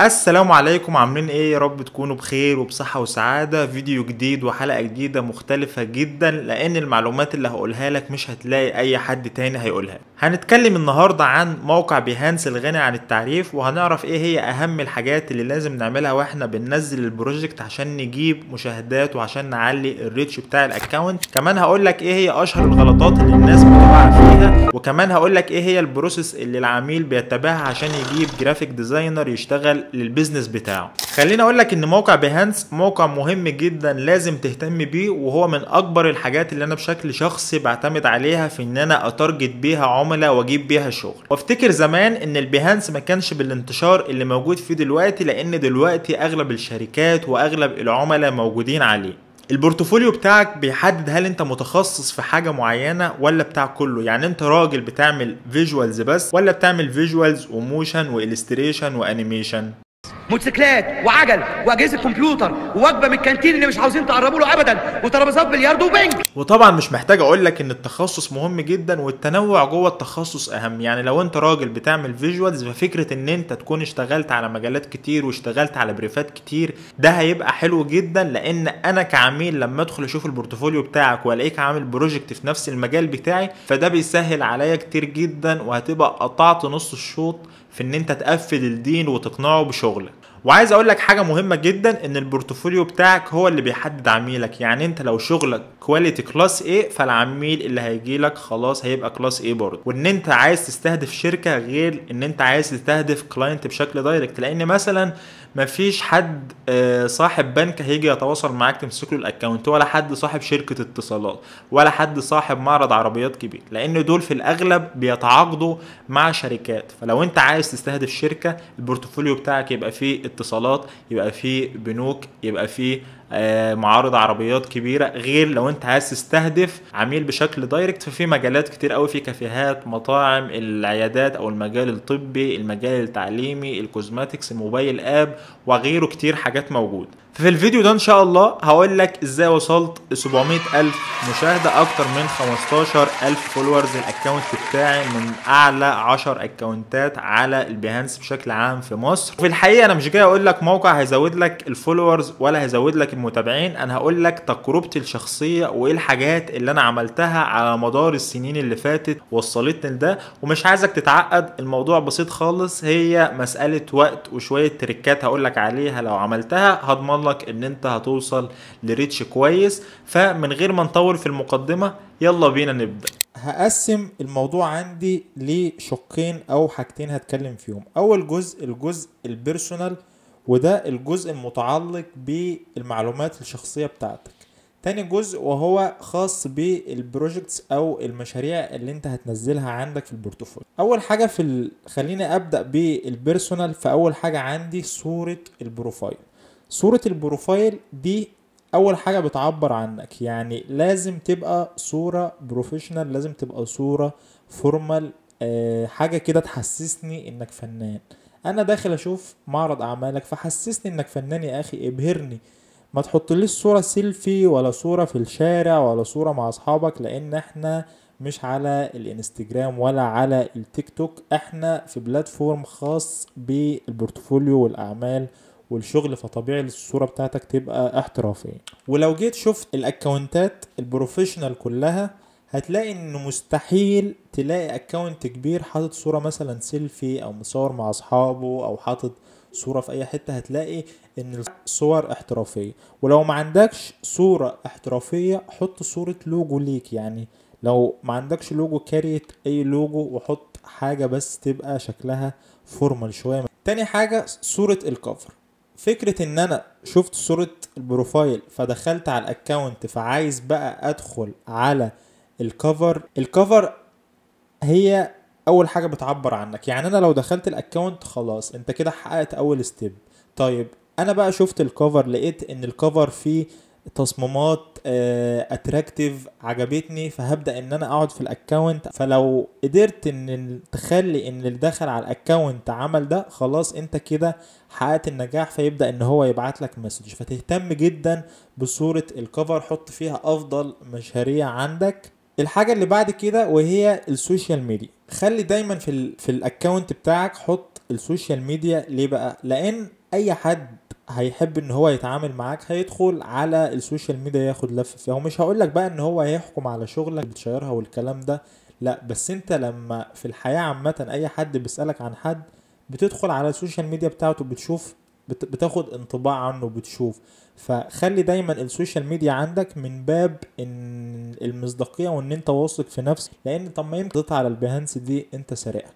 السلام عليكم عاملين ايه يا رب تكونوا بخير وبصحة وسعادة فيديو جديد وحلقة جديدة مختلفة جدا لان المعلومات اللي هقولها لك مش هتلاقي اي حد تاني هيقولها هنتكلم النهاردة عن موقع بيهانس الغني عن التعريف وهنعرف ايه هي اهم الحاجات اللي لازم نعملها واحنا بننزل البروجكت عشان نجيب مشاهدات وعشان نعلي الريتش بتاع الاكونت كمان هقول لك ايه هي اشهر الغلطات اللي الناس بتقع فيها وكمان هقول لك ايه هي البروسيس اللي العميل بيتبعها عشان يجيب جرافيك ديزاينر يشتغل للبيزنس بتاعه خليني اقول لك ان موقع بيهانس موقع مهم جدا لازم تهتم بيه وهو من اكبر الحاجات اللي انا بشكل شخصي بعتمد عليها في ان انا اتارجت بيها عملاء واجيب بيها شغل وافتكر زمان ان البيهانس ما كانش بالانتشار اللي موجود فيه دلوقتي لان دلوقتي اغلب الشركات واغلب العملاء موجودين عليه البورتفوليو بتاعك بيحدد هل انت متخصص في حاجه معينه ولا بتاع كله يعني انت راجل بتعمل فيجوالز بس ولا بتعمل فيجوالز وموشن والستريشن وانيميشن موتوسيكلات وعجل واجهزه كمبيوتر ووجبه من الكانتين اللي مش عاوزين تقربوا له ابدا وترابيزات بلياردو وبنج وطبعا مش محتاج اقول لك ان التخصص مهم جدا والتنوع جوه التخصص اهم يعني لو انت راجل بتعمل فيجوالز ففكره ان انت تكون اشتغلت على مجالات كتير واشتغلت على بريفات كتير ده هيبقى حلو جدا لان انا كعميل لما ادخل اشوف البورتفوليو بتاعك والاقيك عامل بروجكت في نفس المجال بتاعي فده بيسهل عليا كتير جدا وهتبقى قطعت نص الشوط في ان انت تقفل الدين وتقنعه بشغلك وعايز اقول لك حاجه مهمه جدا ان البورتفوليو بتاعك هو اللي بيحدد عميلك يعني انت لو شغلك كواليتي كلاس ايه فالعميل اللي هيجي لك خلاص هيبقى كلاس ايه برضه وان انت عايز تستهدف شركه غير ان انت عايز تستهدف كلاينت بشكل دايركت لان مثلا مفيش حد آه، صاحب بنك هيجي يتواصل معاك تمسك له الاكونت ولا حد صاحب شركه اتصالات ولا حد صاحب معرض عربيات كبير لان دول في الاغلب بيتعاقدوا مع شركات فلو انت عايز تستهدف شركه البورتفوليو بتاعك يبقى فيه اتصالات يبقى فيه بنوك يبقى فيه آه، معارض عربيات كبيره غير لو انت عايز تستهدف عميل بشكل دايركت ففي مجالات كتير قوي في كافيهات مطاعم العيادات او المجال الطبي المجال التعليمي الكوزماتكس الموبايل اب وغيره كتير حاجات موجوده ففي الفيديو ده ان شاء الله هقول لك ازاي وصلت 700 الف مشاهدة اكتر من 15 الف فولورز الاكونت بتاعي من اعلى 10 اكونتات على البيهانس بشكل عام في مصر وفي الحقيقة انا مش جاي اقول لك موقع هيزود لك الفولورز ولا هيزود لك المتابعين انا هقول لك تجربتي الشخصية وايه الحاجات اللي انا عملتها على مدار السنين اللي فاتت وصلتني لده ومش عايزك تتعقد الموضوع بسيط خالص هي مسألة وقت وشوية تريكات هقول لك عليها لو عملتها هضمن لك ان انت هتوصل لريتش كويس فمن غير ما نطول في المقدمه يلا بينا نبدا هقسم الموضوع عندي لشقين او حاجتين هتكلم فيهم اول جزء الجزء البيرسونال وده الجزء المتعلق بالمعلومات الشخصيه بتاعتك تاني جزء وهو خاص بالبروجكتس او المشاريع اللي انت هتنزلها عندك في البورتفوليو اول حاجه في ال... خليني ابدا بالبيرسونال فاول حاجه عندي صوره البروفايل صورة البروفايل دي اول حاجة بتعبر عنك يعني لازم تبقى صورة بروفيشنال لازم تبقى صورة فورمال آه، حاجة كده تحسسني انك فنان انا داخل اشوف معرض اعمالك فحسسني انك فنان يا اخي ابهرني ما ليش صورة سيلفي ولا صورة في الشارع ولا صورة مع اصحابك لان احنا مش على الانستجرام ولا على التيك توك احنا في بلاتفورم خاص بالبورتفوليو والاعمال والشغل فطبيعي الصوره بتاعتك تبقى احترافيه ولو جيت شفت الاكونتات البروفيشنال كلها هتلاقي انه مستحيل تلاقي اكونت كبير حاطط صوره مثلا سيلفي او مصور مع اصحابه او حاطط صوره في اي حته هتلاقي ان الصور احترافيه ولو ما عندكش صوره احترافيه حط صوره لوجو ليك يعني لو ما عندكش لوجو كاريت اي لوجو وحط حاجه بس تبقى شكلها فورمال شويه تاني حاجه صوره الكفر فكره ان انا شفت صوره البروفايل فدخلت على الاكونت فعايز بقى ادخل على الكفر الكفر هي اول حاجه بتعبر عنك يعني انا لو دخلت الاكونت خلاص انت كده حققت اول ستيب طيب انا بقى شفت الكفر لقيت ان الكفر فيه تصميمات اتراكتيف آه، عجبتني فهبدا ان انا اقعد في الاكونت فلو قدرت ان تخلي ان اللي دخل على الاكونت عمل ده خلاص انت كده حققت النجاح فيبدا ان هو يبعت لك مسج فتهتم جدا بصوره الكفر حط فيها افضل مشاريع عندك الحاجه اللي بعد كده وهي السوشيال ميديا خلي دايما في الـ في الاكونت بتاعك حط السوشيال ميديا ليه بقى لان اي حد هيحب ان هو يتعامل معاك هيدخل على السوشيال ميديا ياخد لفه فيها ومش هقول لك بقى ان هو هيحكم على شغلك بتشيرها والكلام ده لا بس انت لما في الحياه عامه اي حد بيسالك عن حد بتدخل على السوشيال ميديا بتاعته بتشوف بتاخد انطباع عنه بتشوف فخلي دايما السوشيال ميديا عندك من باب ان المصداقيه وان انت واثق في نفسك لان طب ما يمكن على البيهانس دي انت سارقها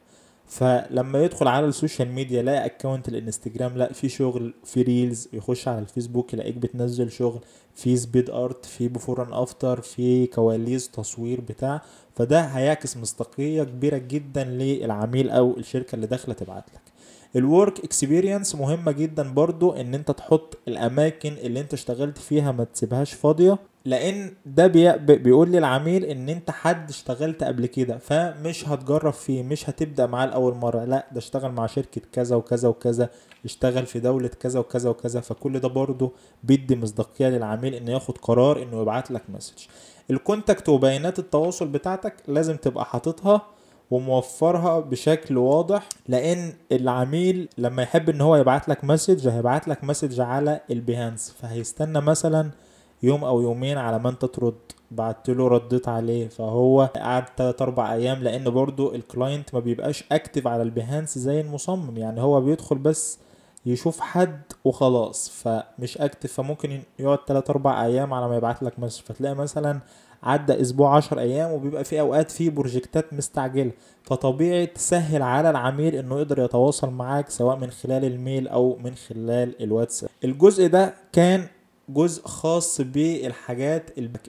فلما يدخل على السوشيال ميديا يلاقي اكونت الانستجرام لا في شغل في ريلز يخش على الفيسبوك يلاقيك بتنزل شغل في سبيد ارت في بفور ان افتر في كواليس تصوير بتاع فده هيعكس مصداقيه كبيره جدا للعميل او الشركه اللي داخله تبعت لك الورك اكسبيرينس مهمه جدا برضو ان انت تحط الاماكن اللي انت اشتغلت فيها ما تسيبهاش فاضيه لان ده بي... بيقول لي العميل ان انت حد اشتغلت قبل كده فمش هتجرب فيه مش هتبدا معاه لاول مره لا ده اشتغل مع شركه كذا وكذا وكذا اشتغل في دوله كذا وكذا وكذا فكل ده برضه بيدي مصداقيه للعميل انه ياخد قرار انه يبعت لك مسج الكونتاكت وبيانات التواصل بتاعتك لازم تبقى حاططها وموفرها بشكل واضح لان العميل لما يحب ان هو يبعت لك مسج هيبعت لك مسج على البيهانس فهيستنى مثلا يوم او يومين على ما انت ترد بعت له رديت عليه فهو قعد 3 4 ايام لان برضو الكلاينت ما بيبقاش اكتف على البيهانس زي المصمم يعني هو بيدخل بس يشوف حد وخلاص فمش اكتف فممكن يقعد 3 4 ايام على ما يبعت لك مسج فتلاقي مثلا عدى اسبوع 10 ايام وبيبقى في اوقات في بروجكتات مستعجله فطبيعي تسهل على العميل انه يقدر يتواصل معاك سواء من خلال الميل او من خلال الواتساب الجزء ده كان جزء خاص بالحاجات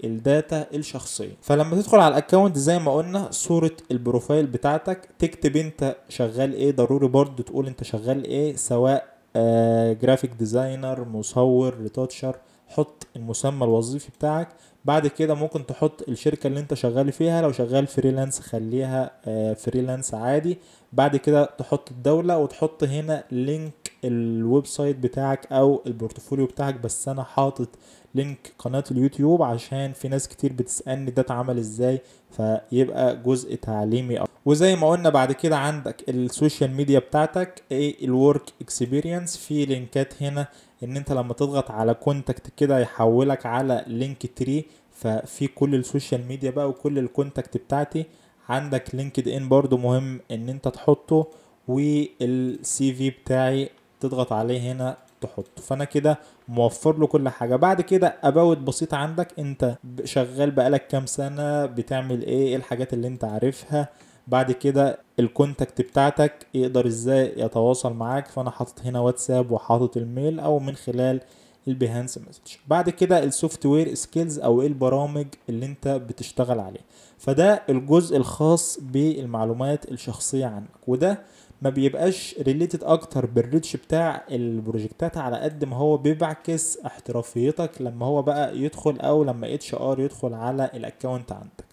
الداتا الشخصيه فلما تدخل على الاكونت زي ما قلنا صوره البروفايل بتاعتك تكتب انت شغال ايه ضروري برضو تقول انت شغال ايه سواء آه جرافيك ديزاينر مصور ريتاتشر حط المسمى الوظيفي بتاعك بعد كده ممكن تحط الشركة اللي انت شغال فيها لو شغال فريلانس خليها فريلانس آه، عادي بعد كده تحط الدولة وتحط هنا لينك الويب سايت بتاعك او البورتفوليو بتاعك بس انا حاطط لينك قناه اليوتيوب عشان في ناس كتير بتسالني ده اتعمل ازاي فيبقى جزء تعليمي أكتر. وزي ما قلنا بعد كده عندك السوشيال ميديا بتاعتك ايه الورك اكسبيرينس في لينكات هنا ان انت لما تضغط على كونتاكت كده يحولك على لينك تري ففي كل السوشيال ميديا بقى وكل الكونتاكت بتاعتي عندك لينكد ان برضو مهم ان انت تحطه والسي في بتاعي تضغط عليه هنا تحط فانا كده موفر له كل حاجه بعد كده اباوت بسيط عندك انت شغال بقالك كام سنه بتعمل ايه ايه الحاجات اللي انت عارفها بعد كده الكونتاكت بتاعتك يقدر ازاي يتواصل معاك فانا حاطط هنا واتساب وحاطط الميل او من خلال البيهانس مسج بعد كده السوفت وير سكيلز او ايه البرامج اللي انت بتشتغل عليها فده الجزء الخاص بالمعلومات الشخصيه عنك وده ما بيبقاش ريليتد اكتر بالريتش بتاع البروجكتات على قد ما هو بيبعكس احترافيتك لما هو بقى يدخل او لما اتش ار يدخل على الاكونت عندك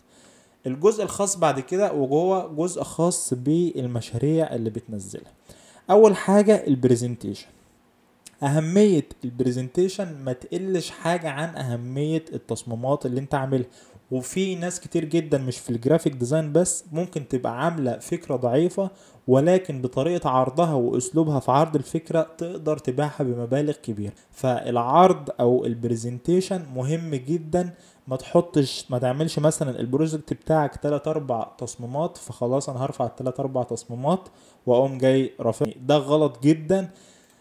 الجزء الخاص بعد كده وجوه جزء خاص بالمشاريع اللي بتنزلها اول حاجه البرزنتيشن اهميه البرزنتيشن ما تقلش حاجه عن اهميه التصميمات اللي انت عاملها وفي ناس كتير جدا مش في الجرافيك ديزاين بس ممكن تبقى عاملة فكرة ضعيفة ولكن بطريقة عرضها وأسلوبها في عرض الفكرة تقدر تبيعها بمبالغ كبيرة فالعرض أو البرزنتيشن مهم جدا ما تحطش ما تعملش مثلا البروجكت بتاعك 3 أربع تصميمات فخلاص انا هرفع ال 3 أربع تصميمات واقوم جاي رافع ده غلط جدا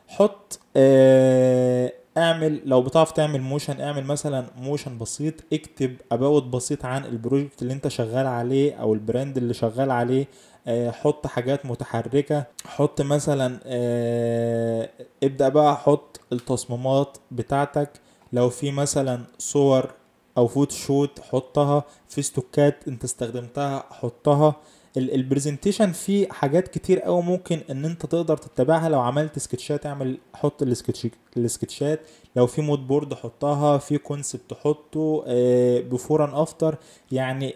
حط آه اعمل لو بتعرف تعمل موشن اعمل مثلا موشن بسيط اكتب اباوت بسيط عن البروجكت اللي انت شغال عليه او البراند اللي شغال عليه آه، حط حاجات متحركه حط مثلا آه، ابدا بقى حط التصميمات بتاعتك لو في مثلا صور او فوتوشوت حطها في ستوكات انت استخدمتها حطها البرزنتيشن فيه حاجات كتير قوي ممكن ان انت تقدر تتبعها لو عملت سكتشات اعمل حط السكتشات لو في مود بورد حطها في كونسبت حطه بفور ان افتر يعني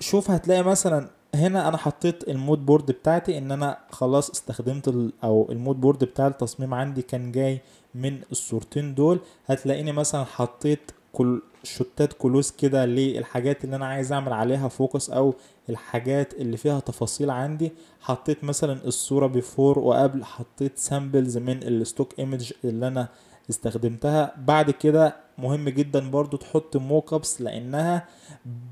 شوف هتلاقي مثلا هنا انا حطيت المود بورد بتاعتي ان انا خلاص استخدمت او المود بورد بتاع التصميم عندي كان جاي من الصورتين دول هتلاقيني مثلا حطيت كل شوتات كلوز كده للحاجات اللي انا عايز اعمل عليها فوكس او الحاجات اللي فيها تفاصيل عندي حطيت مثلا الصورة بيفور وقبل حطيت سامبلز من الستوك ايمج اللي انا استخدمتها بعد كده مهم جدا برضو تحط موك ابس لانها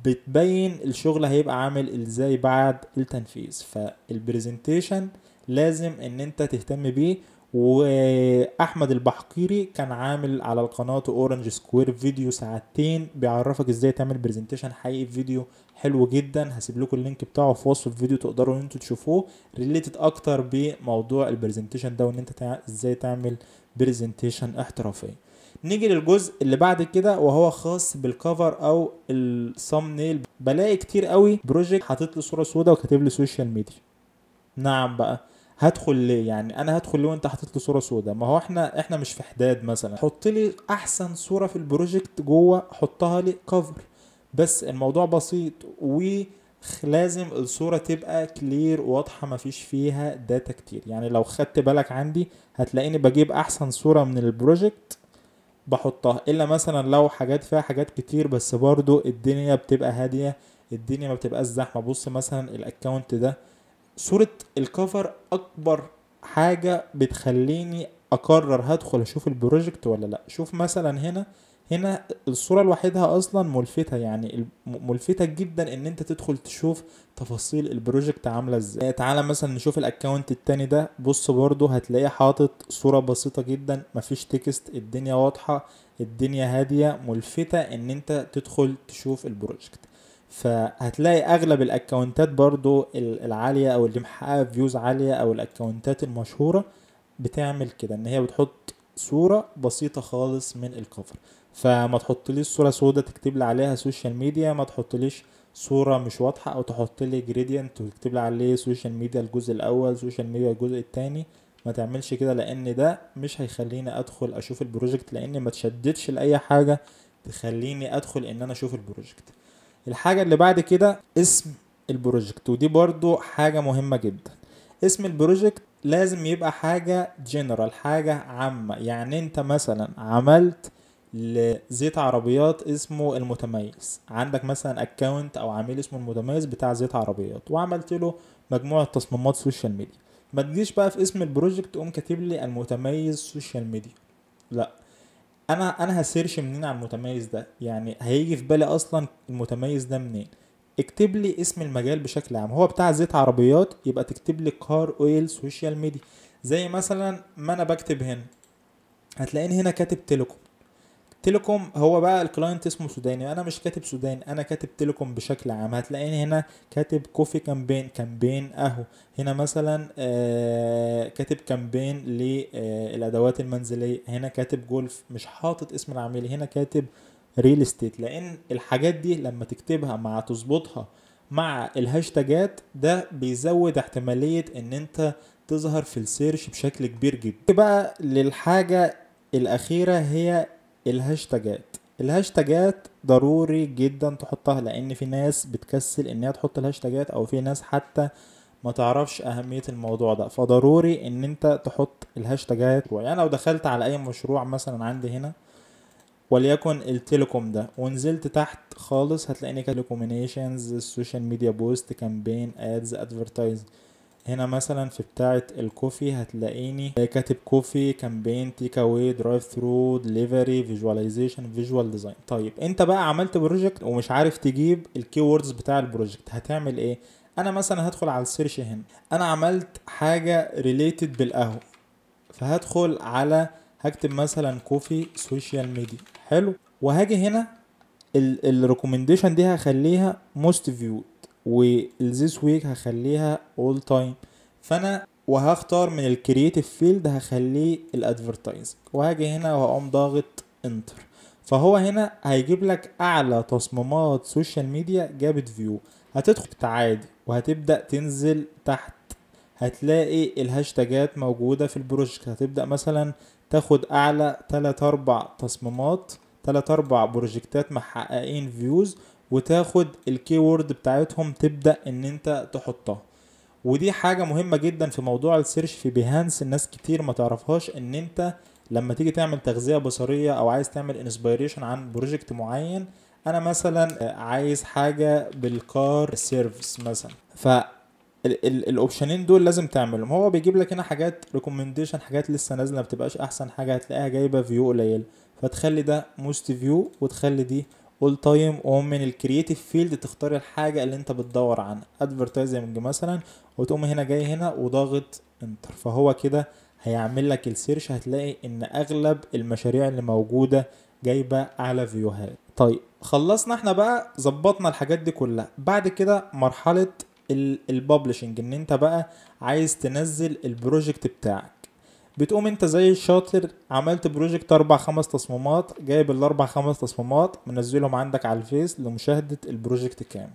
بتبين الشغل هيبقى عامل ازاي بعد التنفيذ فالبرزنتيشن لازم ان انت تهتم بيه واحمد البحقيري كان عامل على القناه اورنج سكوير فيديو ساعتين بيعرفك ازاي تعمل برزنتيشن حقيقي فيديو حلو جدا هسيب لكم اللينك بتاعه في وصف الفيديو تقدروا ان انتوا تشوفوه ريليتد اكتر بموضوع البرزنتيشن ده وان انت ازاي تعمل برزنتيشن احترافيه نيجي للجزء اللي بعد كده وهو خاص بالكفر او الثامنيل بلاقي كتير قوي بروجكت حاطط لي صوره سوداء وكاتب لي سوشيال ميديا نعم بقى هدخل ليه يعني انا هدخل ليه وانت حاطط لي صوره سوداء ما هو احنا احنا مش في حداد مثلا حط لي احسن صوره في البروجكت جوه حطها لي كفر بس الموضوع بسيط و لازم الصوره تبقى كلير واضحه مفيش فيها داتا كتير يعني لو خدت بالك عندي هتلاقيني بجيب احسن صوره من البروجكت بحطها الا مثلا لو حاجات فيها حاجات كتير بس برضو الدنيا بتبقى هاديه الدنيا ما بتبقاش زحمه بص مثلا الاكونت ده صورة الكفر أكبر حاجة بتخليني أقرر هدخل أشوف البروجكت ولا لأ شوف مثلا هنا هنا الصورة لوحدها أصلا ملفتة يعني ملفتة جدا إن أنت تدخل تشوف تفاصيل البروجكت عاملة إزاي تعالى مثلا نشوف الأكونت التاني ده بص برضو هتلاقيه حاطط صورة بسيطة جدا مفيش تكست الدنيا واضحة الدنيا هادية ملفتة إن أنت تدخل تشوف البروجكت فهتلاقي اغلب الاكونتات برضو العاليه او اللي محققه فيوز عاليه او الاكونتات المشهوره بتعمل كده ان هي بتحط صوره بسيطه خالص من الكفر فما تحطليش صوره سودا تكتب لي عليها سوشيال ميديا ما تحطليش صوره مش واضحه او تحط لي جريدينت وتكتب لي عليه سوشيال ميديا الجزء الاول سوشيال ميديا الجزء الثاني ما تعملش كده لان ده مش هيخليني ادخل اشوف البروجكت لان ما تشددش لاي حاجه تخليني ادخل ان انا اشوف البروجكت الحاجة اللي بعد كده اسم البروجكت ودي برضو حاجة مهمة جدا اسم البروجكت لازم يبقى حاجة جنرال حاجة عامة يعني انت مثلا عملت لزيت عربيات اسمه المتميز عندك مثلا اكونت او عميل اسمه المتميز بتاع زيت عربيات وعملت له مجموعة تصميمات سوشيال ميديا ما تجيش بقى في اسم البروجكت تقوم كاتب لي المتميز سوشيال ميديا لا انا انا هسيرش منين على المتميز ده يعني هيجي في بالي اصلا المتميز ده منين اكتب لي اسم المجال بشكل عام هو بتاع زيت عربيات يبقى تكتب لي كار اويل سوشيال ميديا زي مثلا ما انا بكتب هنا هتلاقيني هنا كاتب تيليكوم تيليكوم هو بقى الكلاينت اسمه سوداني انا مش كاتب سوداني انا كاتب تيليكوم بشكل عام هتلاقيني هنا كاتب كوفي كامبين كامبين اهو هنا مثلا آه، كاتب كامبين للادوات آه، المنزليه هنا كاتب جولف مش حاطط اسم العميل هنا كاتب ريل استيت لان الحاجات دي لما تكتبها مع تظبطها مع الهاشتاجات ده بيزود احتماليه ان انت تظهر في السيرش بشكل كبير جدا بقى للحاجه الأخيرة هي الهاشتاجات الهاشتاجات ضروري جدا تحطها لان في ناس بتكسل ان هي تحط الهاشتاجات او في ناس حتى ما تعرفش اهمية الموضوع ده فضروري ان انت تحط الهاشتاجات يعني لو دخلت على اي مشروع مثلا عندي هنا وليكن التليكوم ده ونزلت تحت خالص هتلاقيني تليكومينيشنز السوشيال ميديا بوست كامبين ادز ادفرتايز هنا مثلا في بتاعة الكوفي هتلاقيني آه، كاتب كوفي كامبين تيك اواي درايف ثرو دليفري فيجواليزيشن فيجوال ديزاين طيب انت بقى عملت بروجكت ومش عارف تجيب الكي ووردز بتاع البروجكت هتعمل ايه انا مثلا هدخل على السيرش هنا انا عملت حاجة ريليتد بالقهوة فهدخل على هكتب مثلا كوفي سوشيال ميديا حلو وهاجي هنا الريكومنديشن دي هخليها موست فيود والزيس ويك هخليها اول تايم فانا وهختار من الكرييتيف فيلد هخليه الادفرتايزنج وهاجي هنا وهقوم ضاغط انتر فهو هنا هيجيب لك اعلى تصميمات سوشيال ميديا جابت فيو هتدخل تعادي وهتبدا تنزل تحت هتلاقي الهاشتاجات موجودة في البروجكت هتبدأ مثلا تاخد أعلى 3 أربع تصميمات 3 أربع بروجكتات محققين فيوز وتاخد الكي وورد بتاعتهم تبدا ان انت تحطها ودي حاجة مهمة جدا في موضوع السيرش في بيهانس الناس كتير ما تعرفهاش ان انت لما تيجي تعمل تغذية بصرية او عايز تعمل انسبيريشن عن بروجكت معين انا مثلا عايز حاجة بالكار سيرفيس مثلا ف الاوبشنين دول لازم تعملهم هو بيجيب لك هنا حاجات ريكومنديشن حاجات لسه نازله ما بتبقاش احسن حاجه هتلاقيها جايبه فيو قليل فتخلي ده موست فيو وتخلي دي اول تايم وقوم من الكرييتيف فيلد تختار الحاجه اللي انت بتدور عنها ادفرتايزنج مثلا وتقوم هنا جاي هنا وضاغط انتر فهو كده هيعمل لك السيرش هتلاقي ان اغلب المشاريع اللي موجوده جايبه اعلى فيوهات طيب خلصنا احنا بقى ظبطنا الحاجات دي كلها بعد كده مرحله الببلشنج ان انت بقى عايز تنزل البروجكت بتاعك بتقوم انت زي الشاطر عملت بروجكت اربع خمس تصميمات جايب الاربع خمس تصميمات منزلهم عندك على الفيس لمشاهدة البروجكت كامل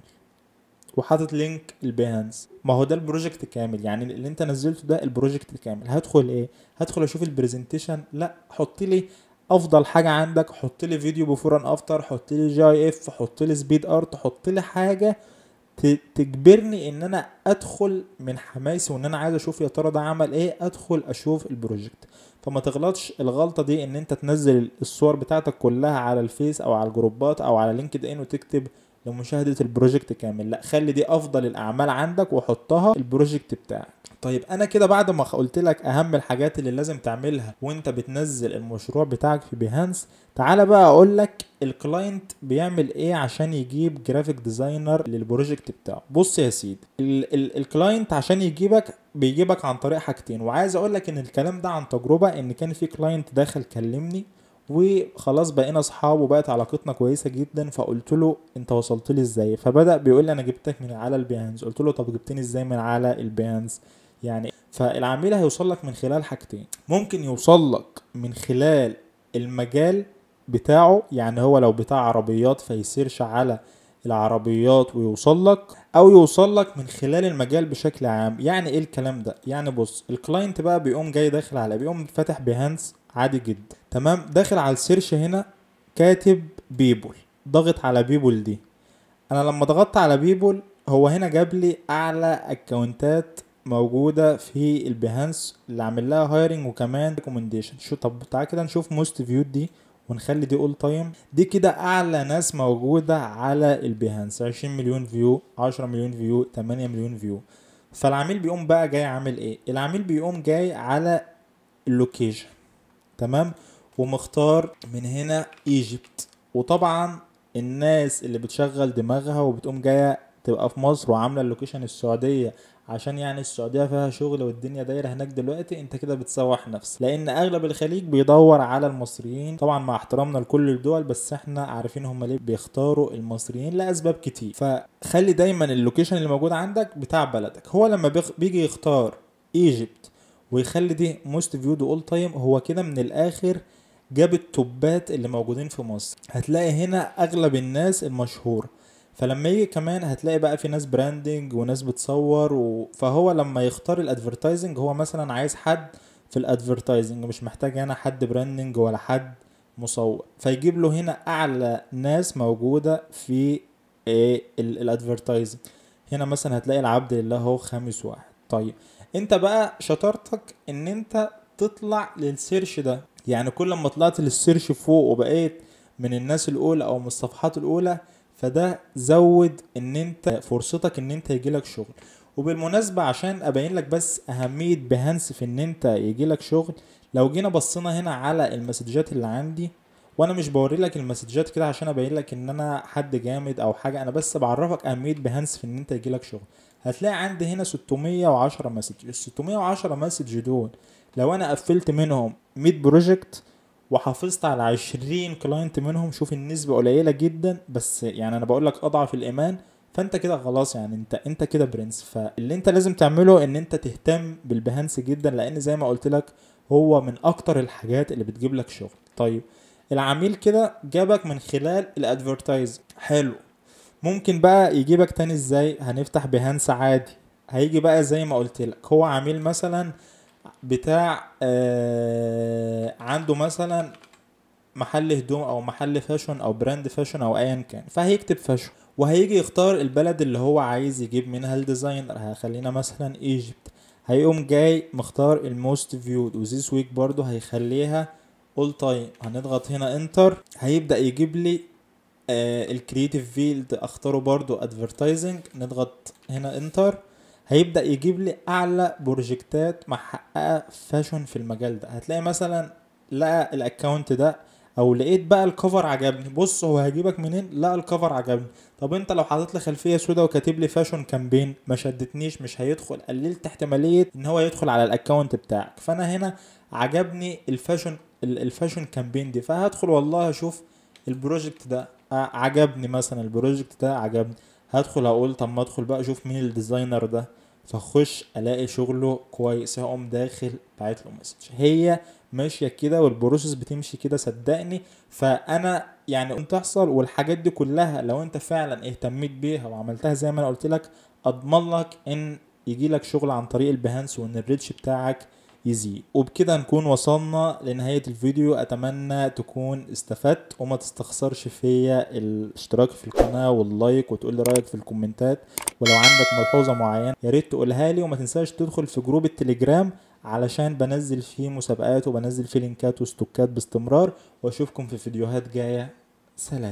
وحاطط لينك البيهانس ما هو ده البروجكت كامل يعني اللي انت نزلته ده البروجكت كامل هدخل ايه هدخل اشوف البرزنتيشن لا حط لي افضل حاجه عندك حط لي فيديو بفور ان افتر حط لي جي اي اف حط لي سبيد ارت حط لي حاجه تجبرني ان انا ادخل من حماسي وان انا عايز اشوف يا ترى ده عمل ايه ادخل اشوف البروجكت فما تغلطش الغلطه دي ان انت تنزل الصور بتاعتك كلها على الفيس او على الجروبات او على لينكد ان وتكتب لمشاهده البروجكت كامل لا خلي دي افضل الاعمال عندك وحطها البروجكت بتاعك طيب انا كده بعد ما قلت لك اهم الحاجات اللي لازم تعملها وانت بتنزل المشروع بتاعك في بيهانس تعالى بقى اقول لك الكلاينت بيعمل ايه عشان يجيب جرافيك ديزاينر للبروجكت بتاعه بص يا سيدي الكلاينت عشان يجيبك بيجيبك عن طريق حاجتين وعايز اقول لك ان الكلام ده عن تجربه ان كان في كلاينت داخل كلمني وخلاص بقينا اصحاب وبقت علاقتنا كويسه جدا فقلت له انت وصلت لي ازاي فبدا بيقول لي انا جبتك من على البيانز قلت له طب جبتني ازاي من على البيانز يعني فالعميل هيوصل لك من خلال حاجتين ممكن يوصل لك من خلال المجال بتاعه يعني هو لو بتاع عربيات فيسيرش على العربيات ويوصل لك او يوصل لك من خلال المجال بشكل عام يعني ايه الكلام ده يعني بص الكلاينت بقى بيقوم جاي داخل على بيقوم فاتح بيهانس عادي جدا تمام داخل على السيرش هنا كاتب بيبول ضغط على بيبول دي انا لما ضغطت على بيبول هو هنا جاب لي اعلى اكونتات موجوده في البيهانس اللي عامل لها هايرنج وكمان ريكومنديشن شو طب تعالى كده نشوف موست فيو دي ونخلي دي اول تايم دي كده اعلى ناس موجوده على البيهانس 20 مليون فيو 10 مليون فيو 8 مليون فيو فالعميل بيقوم بقى جاي عامل ايه العميل بيقوم جاي على اللوكيشن تمام ومختار من هنا ايجيبت وطبعا الناس اللي بتشغل دماغها وبتقوم جايه تبقى في مصر وعامله اللوكيشن السعوديه عشان يعني السعوديه فيها شغل والدنيا دايره هناك دلوقتي انت كده بتسوح نفسك لان اغلب الخليج بيدور على المصريين طبعا مع احترامنا لكل الدول بس احنا عارفين هم ليه بيختاروا المصريين لاسباب كتير فخلي دايما اللوكيشن اللي موجود عندك بتاع بلدك هو لما بيجي يختار ايجيبت ويخلي دي موست فيود اول تايم هو كده من الاخر جاب التوبات اللي موجودين في مصر هتلاقي هنا اغلب الناس المشهورة فلما يجي كمان هتلاقي بقى في ناس براندنج وناس بتصور و... فهو لما يختار الادفرتايزنج هو مثلا عايز حد في الادفرتايزنج مش محتاج هنا حد براندنج ولا حد مصور فيجيب له هنا اعلى ناس موجودة في إيه، الادفرتايزنج هنا مثلا هتلاقي العبد لله هو خامس واحد طيب انت بقى شطارتك ان انت تطلع للسيرش ده يعني كل ما طلعت للسيرش فوق وبقيت من الناس الاولى او من الصفحات الاولى فده زود ان انت فرصتك ان انت يجيلك شغل وبالمناسبة عشان ابين لك بس اهمية بهانس في ان انت يجيلك شغل لو جينا بصينا هنا على المسجات اللي عندي وانا مش بوري لك المسجات كده عشان ابين لك ان انا حد جامد او حاجة انا بس بعرفك اهمية بهانس في ان انت يجيلك شغل هتلاقي عندي هنا 610 مسج ال 610 مسج دول لو انا قفلت منهم 100 بروجكت وحافظت على 20 كلاينت منهم شوف النسبه قليله جدا بس يعني انا بقول لك اضعف الايمان فانت كده خلاص يعني انت انت كده برنس فاللي انت لازم تعمله ان انت تهتم بالبهانس جدا لان زي ما قلت لك هو من اكتر الحاجات اللي بتجيب لك شغل طيب العميل كده جابك من خلال الادفرتايز حلو ممكن بقى يجيبك تاني ازاي هنفتح بهانس عادي هيجي بقى زي ما قلت لك هو عميل مثلا بتاع آه عنده مثلا محل هدوم او محل فاشون او براند فاشون او ايا كان فهيكتب فاشون وهيجي يختار البلد اللي هو عايز يجيب منها الديزاينر هيخلينا مثلا ايجيبت هيقوم جاي مختار الموست فيود وزيس ويك برضو هيخليها اول تايم هنضغط هنا انتر هيبدا يجيب لي الكرييتيف الكريتيف فيلد اختاره برضو ادفرتايزنج نضغط هنا انتر هيبدا يجيب لي اعلى بروجكتات محققه فاشن في المجال ده هتلاقي مثلا لقى الاكونت ده او لقيت بقى الكفر عجبني بص هو هيجيبك منين لا الكفر عجبني طب انت لو حاطط لي خلفيه سودا وكاتب لي فاشون كامبين ما شدتنيش مش هيدخل قللت احتماليه ان هو يدخل على الاكونت بتاعك فانا هنا عجبني الفاشون الفاشون كامبين دي فهدخل والله اشوف البروجكت ده عجبني مثلا البروجكت ده عجبني هدخل اقول طب ما ادخل بقى اشوف مين الديزاينر ده فخش الاقي شغله كويس هقوم داخل باعت له مسج هي ماشيه كده والبروسيس بتمشي كده صدقني فانا يعني تحصل والحاجات دي كلها لو انت فعلا اهتميت بيها وعملتها زي ما انا قلت لك اضمن لك ان يجي لك شغل عن طريق البهانس وان الريتش بتاعك يزيد وبكده نكون وصلنا لنهاية الفيديو اتمنى تكون استفدت وما تستخسرش فيا الاشتراك في القناة واللايك وتقول لي رأيك في الكومنتات ولو عندك ملحوظة معينة يا ريت تقولها لي وما تنساش تدخل في جروب التليجرام علشان بنزل فيه مسابقات وبنزل فيه لينكات وستوكات باستمرار واشوفكم في فيديوهات جاية سلام